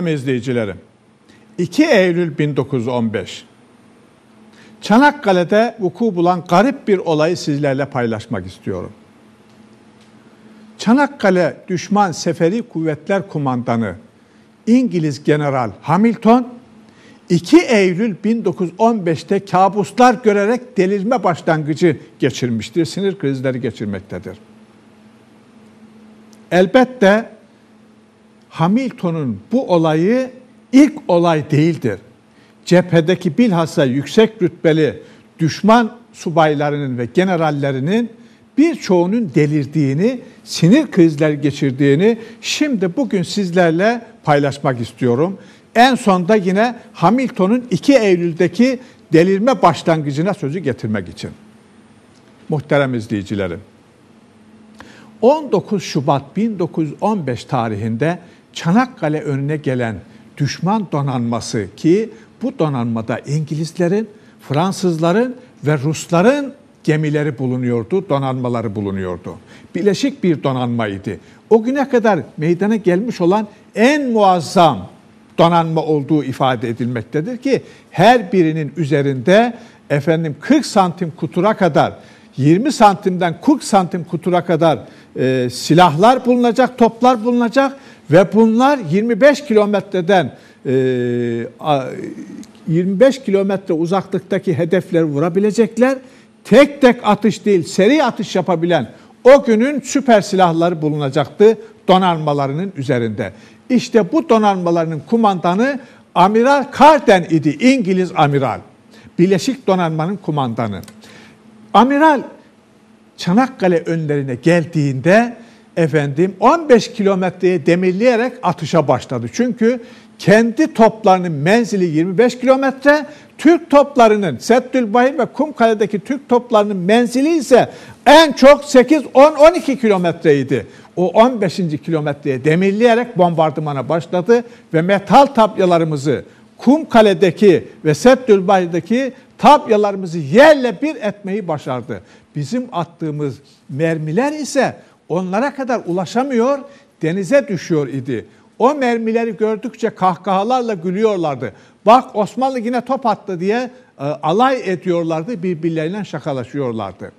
Muhterem izleyicilerim, 2 Eylül 1915, Çanakkale'de vuku bulan garip bir olayı sizlerle paylaşmak istiyorum. Çanakkale Düşman Seferi Kuvvetler Kumandanı İngiliz General Hamilton 2 Eylül 1915'te kabuslar görerek delirme başlangıcı geçirmiştir. Sinir krizleri geçirmektedir. Elbette Hamilton'un bu olayı ilk olay değildir. Cephedeki bilhassa yüksek rütbeli düşman subaylarının ve generallerinin birçoğunun delirdiğini, sinir krizler geçirdiğini şimdi bugün sizlerle paylaşmak istiyorum. En sonda yine Hamilton'un 2 Eylül'deki delirme başlangıcına sözü getirmek için. Muhterem izleyicilerim. 19 Şubat 1915 tarihinde Çanakkale önüne gelen düşman donanması ki bu donanmada İngilizlerin, Fransızların ve Rusların gemileri bulunuyordu, donanmaları bulunuyordu. Bileşik bir donanmaydı. O güne kadar meydana gelmiş olan en muazzam donanma olduğu ifade edilmektedir ki her birinin üzerinde efendim 40 santim kutura kadar 20 santimden 40 santim kutura kadar e, silahlar bulunacak, toplar bulunacak ve bunlar 25 kilometreden 25 e, kilometre uzaklıktaki hedefleri vurabilecekler. Tek tek atış değil, seri atış yapabilen o günün süper silahları bulunacaktı donanmalarının üzerinde. İşte bu donanmalarının kumandanı Amiral Carden idi, İngiliz amiral. Birleşik Donanmanın kumandanı. Amiral Çanakkale önlerine geldiğinde efendim 15 kilometreye demirleyerek atışa başladı. Çünkü kendi toplarının menzili 25 kilometre, Türk toplarının Settülbahir ve Kumkale'deki Türk toplarının menzili ise en çok 8-10-12 kilometreydi. O 15. kilometreye demirleyerek bombardımana başladı ve metal tabyalarımızı Kumkale'deki ve Settülbahir'deki tabyalarımızı yerle bir etmeyi başardı. Bizim attığımız mermiler ise onlara kadar ulaşamıyor, denize düşüyor idi. O mermileri gördükçe kahkahalarla gülüyorlardı. Bak Osmanlı yine top attı diye e, alay ediyorlardı, birbirleriyle şakalaşıyorlardı.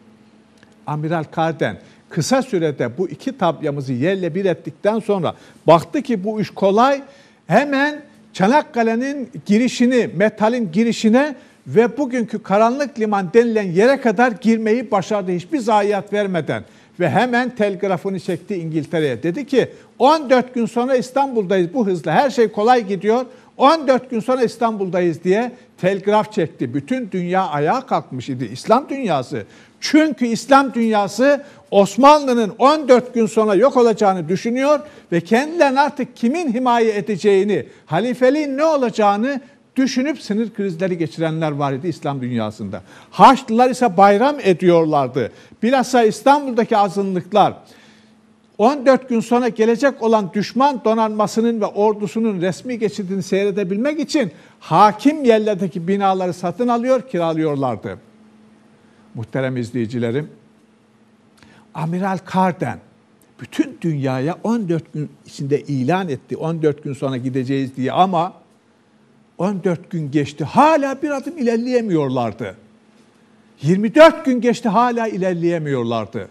Amiral Karden kısa sürede bu iki tabyamızı yerle bir ettikten sonra baktı ki bu iş kolay. Hemen Çanakkale'nin girişini, metalin girişine ve bugünkü karanlık liman denilen yere kadar girmeyi başardı hiçbir zayiat vermeden ve hemen telgrafını çekti İngiltere'ye. Dedi ki 14 gün sonra İstanbul'dayız bu hızla her şey kolay gidiyor. 14 gün sonra İstanbul'dayız diye telgraf çekti. Bütün dünya ayağa kalkmış idi. İslam dünyası. Çünkü İslam dünyası Osmanlı'nın 14 gün sonra yok olacağını düşünüyor ve kendilerinin artık kimin himaye edeceğini, halifeliğin ne olacağını düşünüp sinir krizleri geçirenler var idi İslam dünyasında. Haçlılar ise bayram ediyorlardı. Bilhassa İstanbul'daki azınlıklar 14 gün sonra gelecek olan düşman donanmasının ve ordusunun resmi geçidini seyredebilmek için hakim yerlerdeki binaları satın alıyor, kiralıyorlardı. Muhterem izleyicilerim, Amiral Karden bütün dünyaya 14 gün içinde ilan etti. 14 gün sonra gideceğiz diye ama 14 gün geçti. Hala bir adım ilerleyemiyorlardı. 24 gün geçti hala ilerleyemiyorlardı.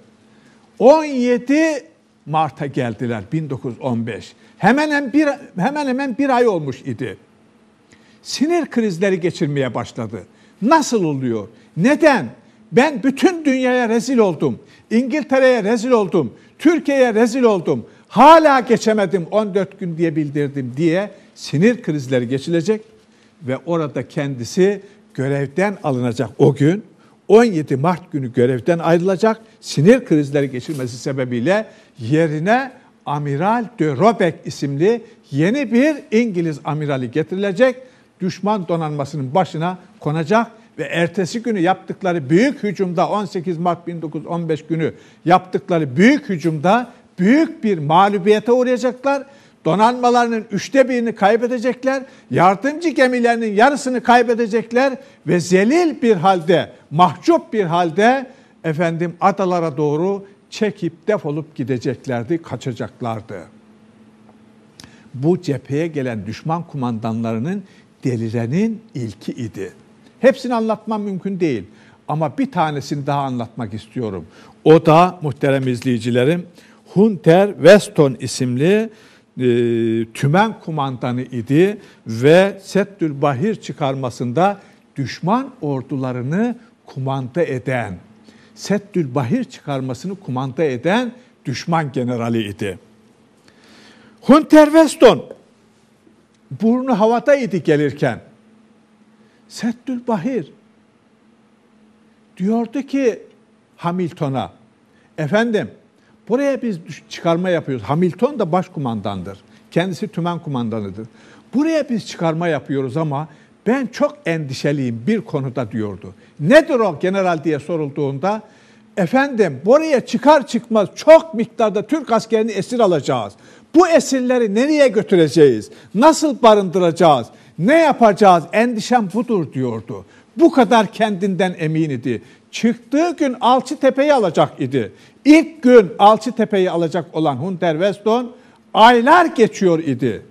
17 Mart'a geldiler 1915. Hemen hemen bir, hemen hemen bir ay olmuş idi. Sinir krizleri geçirmeye başladı. Nasıl oluyor? Neden? Ben bütün dünyaya rezil oldum. İngiltere'ye rezil oldum. Türkiye'ye rezil oldum. Hala geçemedim 14 gün diye bildirdim diye sinir krizleri geçilecek ve orada kendisi görevden alınacak o gün. 17 Mart günü görevden ayrılacak. Sinir krizleri geçirmesi sebebiyle yerine Amiral de Robeck isimli yeni bir İngiliz amirali getirilecek. Düşman donanmasının başına konacak ve ertesi günü yaptıkları büyük hücumda 18 Mart 1915 günü yaptıkları büyük hücumda büyük bir mağlubiyete uğrayacaklar donanmalarının üçte birini kaybedecekler, yardımcı gemilerinin yarısını kaybedecekler ve zelil bir halde, mahcup bir halde efendim adalara doğru çekip defolup gideceklerdi, kaçacaklardı. Bu cepheye gelen düşman kumandanlarının delirenin ilki idi. Hepsini anlatmam mümkün değil ama bir tanesini daha anlatmak istiyorum. O da muhterem izleyicilerim Hunter Weston isimli e, tümen kumandanı idi ve Settül Bahir çıkarmasında düşman ordularını kumanda eden, Settül Bahir çıkarmasını kumanda eden düşman generali idi. Hunter Weston burnu havada idi gelirken. Settül Bahir diyordu ki Hamilton'a, efendim Buraya biz çıkarma yapıyoruz. Hamilton da başkumandandır. Kendisi tümen kumandanıdır. Buraya biz çıkarma yapıyoruz ama ben çok endişeliyim bir konuda diyordu. Nedir o general diye sorulduğunda efendim buraya çıkar çıkmaz çok miktarda Türk askerini esir alacağız. Bu esirleri nereye götüreceğiz? Nasıl barındıracağız? Ne yapacağız? Endişem budur diyordu. Bu kadar kendinden emin idi. Çıktığı gün Alçıtepe'yi alacak idi. İlk gün Alçıtepe'yi alacak olan Hunter Weston aylar geçiyor idi.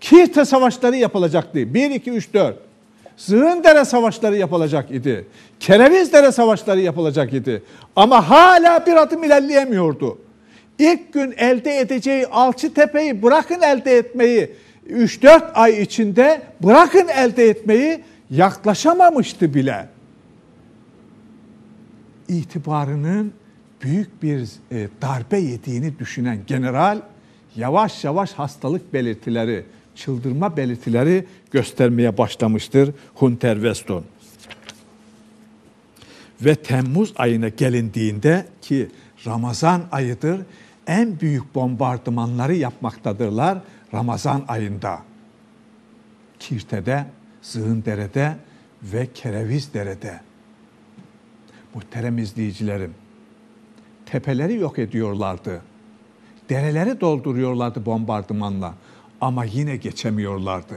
Kirte savaşları yapılacaktı. 1, 2, 3, 4. Zığındere savaşları yapılacak idi. Kerevizdere savaşları yapılacak idi. Ama hala bir adım ilerleyemiyordu. İlk gün elde edeceği Alçıtepe'yi bırakın elde etmeyi 3-4 ay içinde bırakın elde etmeyi yaklaşamamıştı bile itibarının büyük bir e, darbe yediğini düşünen general yavaş yavaş hastalık belirtileri, çıldırma belirtileri göstermeye başlamıştır Hunter Weston. Ve Temmuz ayına gelindiğinde ki Ramazan ayıdır, en büyük bombardımanları yapmaktadırlar Ramazan ayında. Kirte'de, Zığındere'de ve Kereviz Dere'de. Muhterem izleyicilerim, tepeleri yok ediyorlardı. Dereleri dolduruyorlardı bombardımanla ama yine geçemiyorlardı.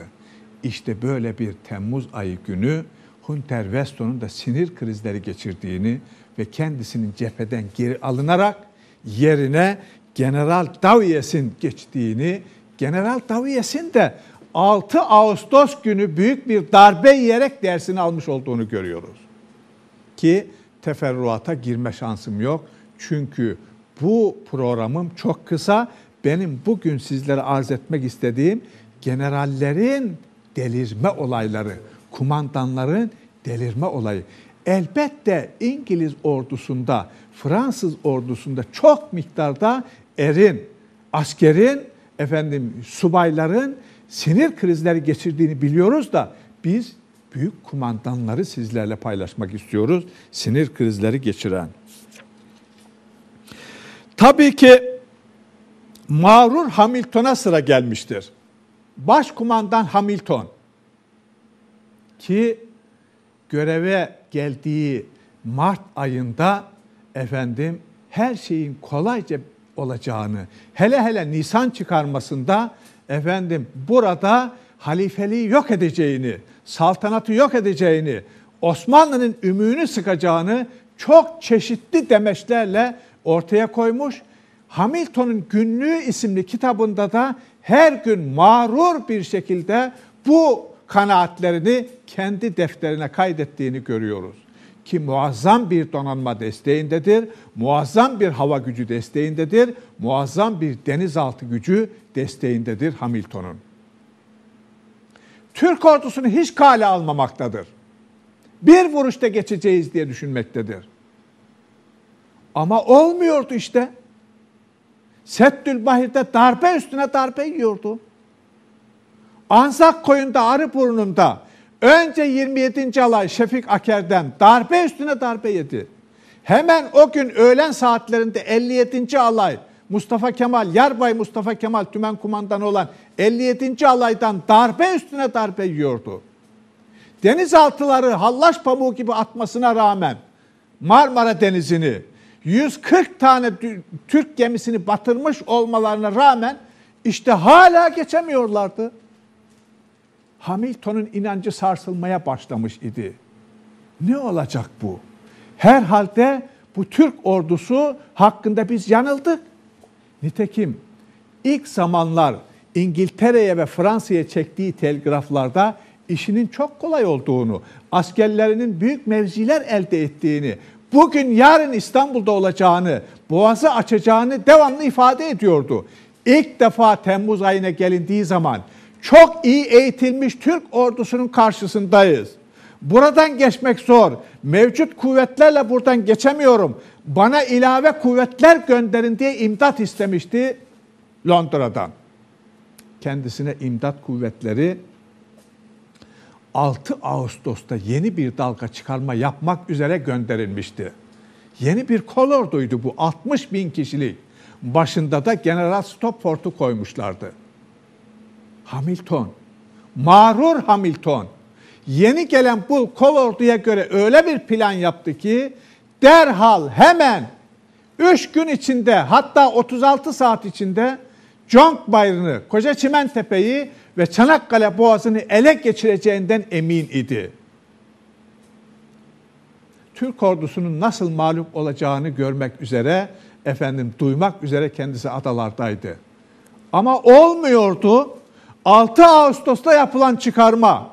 İşte böyle bir Temmuz ayı günü Hunter Weston'un da sinir krizleri geçirdiğini ve kendisinin cepheden geri alınarak yerine General Davies'in geçtiğini, General Davies'in de 6 Ağustos günü büyük bir darbe yiyerek dersini almış olduğunu görüyoruz. Ki teferruata girme şansım yok. Çünkü bu programım çok kısa. Benim bugün sizlere arz etmek istediğim generallerin delirme olayları, kumandanların delirme olayı. Elbette İngiliz ordusunda, Fransız ordusunda çok miktarda erin, askerin, efendim subayların sinir krizleri geçirdiğini biliyoruz da biz büyük kumandanları sizlerle paylaşmak istiyoruz. Sinir krizleri geçiren. Tabii ki mağrur Hamilton'a sıra gelmiştir. Başkumandan Hamilton ki göreve geldiği Mart ayında efendim her şeyin kolayca olacağını, hele hele Nisan çıkarmasında efendim burada halifeliği yok edeceğini, saltanatı yok edeceğini, Osmanlı'nın ümüğünü sıkacağını çok çeşitli demeçlerle ortaya koymuş. Hamilton'un Günlüğü isimli kitabında da her gün mağrur bir şekilde bu kanaatlerini kendi defterine kaydettiğini görüyoruz. Ki muazzam bir donanma desteğindedir, muazzam bir hava gücü desteğindedir, muazzam bir denizaltı gücü desteğindedir Hamilton'un. Türk ordusunu hiç kale almamaktadır. Bir vuruşta geçeceğiz diye düşünmektedir. Ama olmuyordu işte. Settül Bahir'de darbe üstüne darbe yiyordu. Anzak koyunda arı burnunda önce 27. alay Şefik Aker'den darbe üstüne darbe yedi. Hemen o gün öğlen saatlerinde 57. alay Mustafa Kemal, Yarbay Mustafa Kemal tümen kumandanı olan 57. alaydan darbe üstüne darbe yiyordu. Denizaltıları hallaç pamuğu gibi atmasına rağmen Marmara Denizi'ni 140 tane Türk gemisini batırmış olmalarına rağmen işte hala geçemiyorlardı. Hamilton'un inancı sarsılmaya başlamış idi. Ne olacak bu? Herhalde bu Türk ordusu hakkında biz yanıldık. Nitekim ilk zamanlar İngiltere'ye ve Fransa'ya çektiği telgraflarda işinin çok kolay olduğunu, askerlerinin büyük mevziler elde ettiğini, bugün yarın İstanbul'da olacağını, boğazı açacağını devamlı ifade ediyordu. İlk defa Temmuz ayına gelindiği zaman çok iyi eğitilmiş Türk ordusunun karşısındayız. Buradan geçmek zor. Mevcut kuvvetlerle buradan geçemiyorum. Bana ilave kuvvetler gönderin diye imdat istemişti Londra'dan. Kendisine imdat kuvvetleri 6 Ağustos'ta yeni bir dalga çıkarma yapmak üzere gönderilmişti. Yeni bir kolorduydu bu 60 bin kişilik. Başında da General Stopford'u koymuşlardı. Hamilton, mağrur Hamilton yeni gelen bu kol orduya göre öyle bir plan yaptı ki derhal hemen 3 gün içinde hatta 36 saat içinde Jonkbayır'ını, Koca Çimentepe'yi ve Çanakkale Boğazı'nı ele geçireceğinden emin idi. Türk ordusunun nasıl mağlup olacağını görmek üzere, efendim duymak üzere kendisi adalardaydı. Ama olmuyordu. 6 Ağustos'ta yapılan çıkarma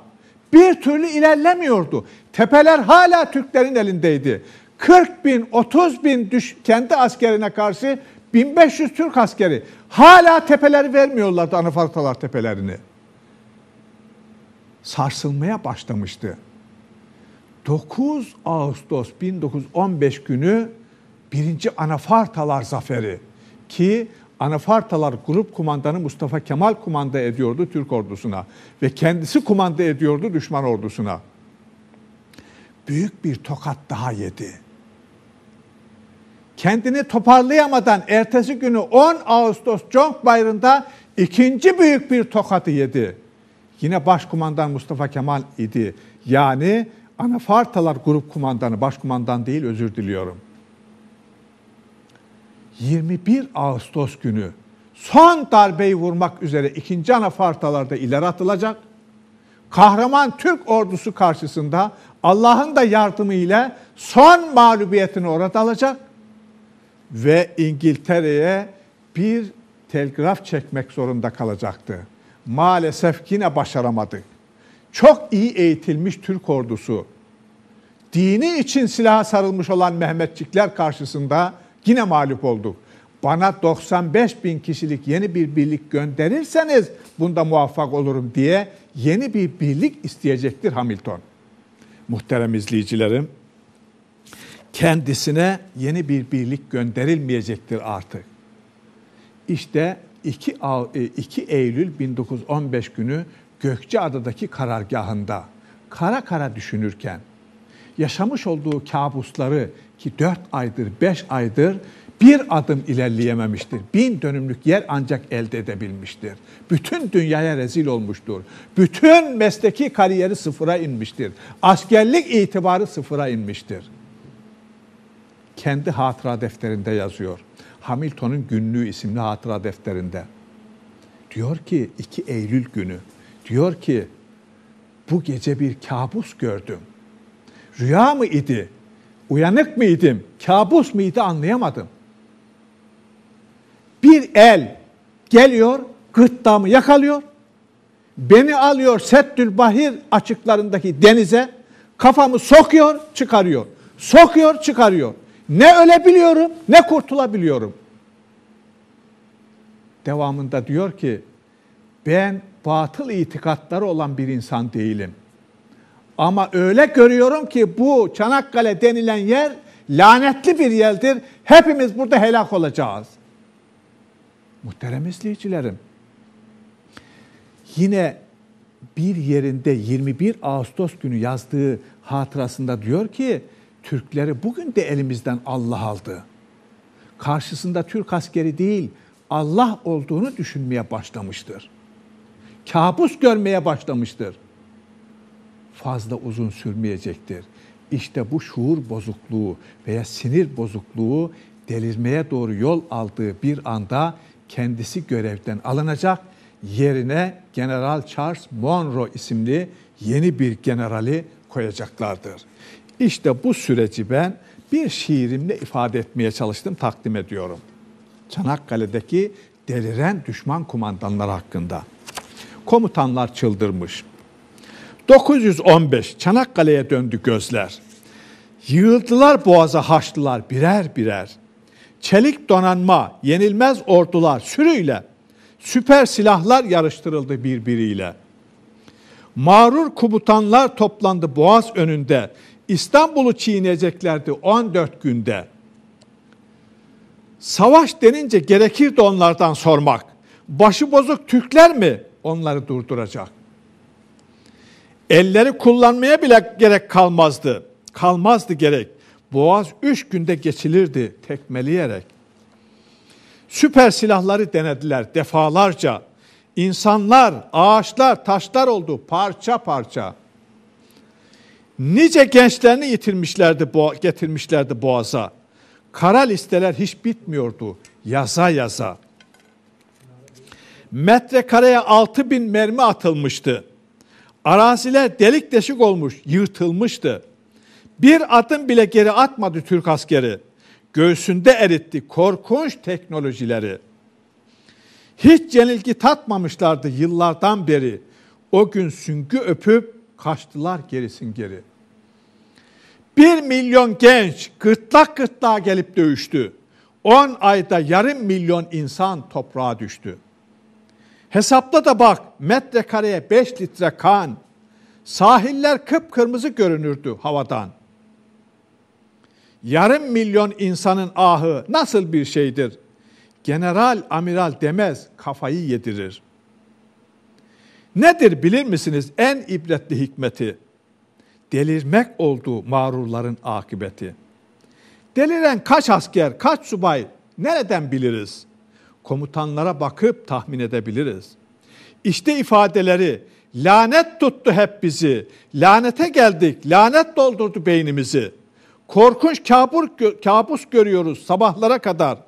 bir türlü ilerlemiyordu. Tepeler hala Türklerin elindeydi. 40 bin, 30 bin düş, kendi askerine karşı 1500 Türk askeri hala tepeleri vermiyorlardı Anafartalar tepelerini. Sarsılmaya başlamıştı. 9 Ağustos 1915 günü birinci Anafartalar zaferi ki Anafartalar grup kumandanı Mustafa Kemal kumanda ediyordu Türk ordusuna ve kendisi kumanda ediyordu düşman ordusuna. Büyük bir tokat daha yedi. Kendini toparlayamadan ertesi günü 10 Ağustos Congbayırı'nda ikinci büyük bir tokatı yedi. Yine başkumandan Mustafa Kemal idi. Yani Anafartalar grup kumandanı, başkumandan değil özür diliyorum. 21 Ağustos günü son darbeyi vurmak üzere 2. Anafartalarda ileri atılacak. Kahraman Türk ordusu karşısında Allah'ın da yardımı ile son mağlubiyetini orada alacak ve İngiltere'ye bir telgraf çekmek zorunda kalacaktı. Maalesef yine başaramadı. Çok iyi eğitilmiş Türk ordusu dini için silaha sarılmış olan Mehmetçikler karşısında Yine mağlup olduk. Bana 95 bin kişilik yeni bir birlik gönderirseniz bunda muvaffak olurum diye yeni bir birlik isteyecektir Hamilton. Muhterem izleyicilerim, kendisine yeni bir birlik gönderilmeyecektir artık. İşte 2, 2 e, Eylül 1915 günü Gökçeada'daki karargahında kara kara düşünürken yaşamış olduğu kabusları ki 4 aydır, 5 aydır bir adım ilerleyememiştir. Bin dönümlük yer ancak elde edebilmiştir. Bütün dünyaya rezil olmuştur. Bütün mesleki kariyeri sıfıra inmiştir. Askerlik itibarı sıfıra inmiştir. Kendi hatıra defterinde yazıyor. Hamilton'un Günlüğü isimli hatıra defterinde. Diyor ki 2 Eylül günü. Diyor ki bu gece bir kabus gördüm.'' Rüya mı idi? Uyanık mıydım? Kabus muydu anlayamadım. Bir el geliyor, gırtlağımı yakalıyor. Beni alıyor Settül Bahir açıklarındaki denize. Kafamı sokuyor, çıkarıyor. Sokuyor, çıkarıyor. Ne ölebiliyorum, ne kurtulabiliyorum. Devamında diyor ki, ben batıl itikatları olan bir insan değilim.'' Ama öyle görüyorum ki bu Çanakkale denilen yer lanetli bir yerdir. Hepimiz burada helak olacağız. Muhterem izleyicilerim. Yine bir yerinde 21 Ağustos günü yazdığı hatırasında diyor ki Türkleri bugün de elimizden Allah aldı. Karşısında Türk askeri değil Allah olduğunu düşünmeye başlamıştır. Kabus görmeye başlamıştır fazla uzun sürmeyecektir. İşte bu şuur bozukluğu veya sinir bozukluğu delirmeye doğru yol aldığı bir anda kendisi görevden alınacak. Yerine General Charles Monroe isimli yeni bir generali koyacaklardır. İşte bu süreci ben bir şiirimle ifade etmeye çalıştım, takdim ediyorum. Çanakkale'deki deliren düşman kumandanları hakkında. Komutanlar çıldırmış. 915 Çanakkale'ye döndü gözler. Yığıldılar boğaza haçlılar birer birer. Çelik donanma, yenilmez ordular sürüyle, süper silahlar yarıştırıldı birbiriyle. Mağrur komutanlar toplandı boğaz önünde. İstanbul'u çiğneyeceklerdi 14 günde. Savaş denince gerekirdi onlardan sormak. Başı bozuk Türkler mi onları durduracak? Elleri kullanmaya bile gerek kalmazdı. Kalmazdı gerek. Boğaz üç günde geçilirdi tekmeleyerek. Süper silahları denediler defalarca. İnsanlar, ağaçlar, taşlar oldu parça parça. Nice gençlerini yitirmişlerdi, getirmişlerdi boğaza. Kara listeler hiç bitmiyordu. Yaza yaza. Metrekareye altı bin mermi atılmıştı. Arasiler delik deşik olmuş, yırtılmıştı. Bir atın bile geri atmadı Türk askeri. Göğsünde eritti korkunç teknolojileri. Hiç yenilgi tatmamışlardı yıllardan beri. O gün süngü öpüp kaçtılar gerisin geri. Bir milyon genç gırtlak gırtlağa gelip dövüştü. On ayda yarım milyon insan toprağa düştü. Hesapla da bak metrekareye beş litre kan, Sahiller kıpkırmızı görünürdü havadan. Yarım milyon insanın ahı nasıl bir şeydir? General, amiral demez, kafayı yedirir. Nedir bilir misiniz en ibretli hikmeti? Delirmek olduğu mağrurların akıbeti. Deliren kaç asker, kaç subay nereden biliriz? Komutanlara bakıp tahmin edebiliriz. İşte ifadeleri Lanet tuttu hep bizi. Lanete geldik. Lanet doldurdu beynimizi. Korkunç kabur, kabus görüyoruz sabahlara kadar.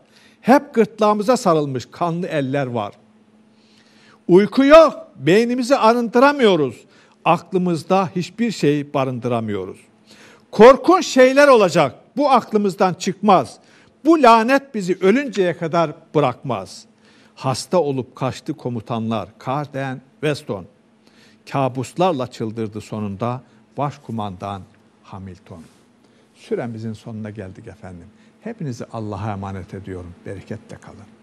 Hep gırtlağımıza sarılmış kanlı eller var. Uyku yok. Beynimizi arındıramıyoruz. Aklımızda hiçbir şey barındıramıyoruz. Korkunç şeyler olacak. Bu aklımızdan çıkmaz. Bu lanet bizi ölünceye kadar bırakmaz. Hasta olup kaçtı komutanlar. Carden Weston kabuslarla çıldırdı sonunda başkumandan Hamilton. Süremizin sonuna geldik efendim. Hepinizi Allah'a emanet ediyorum. Bereketle kalın.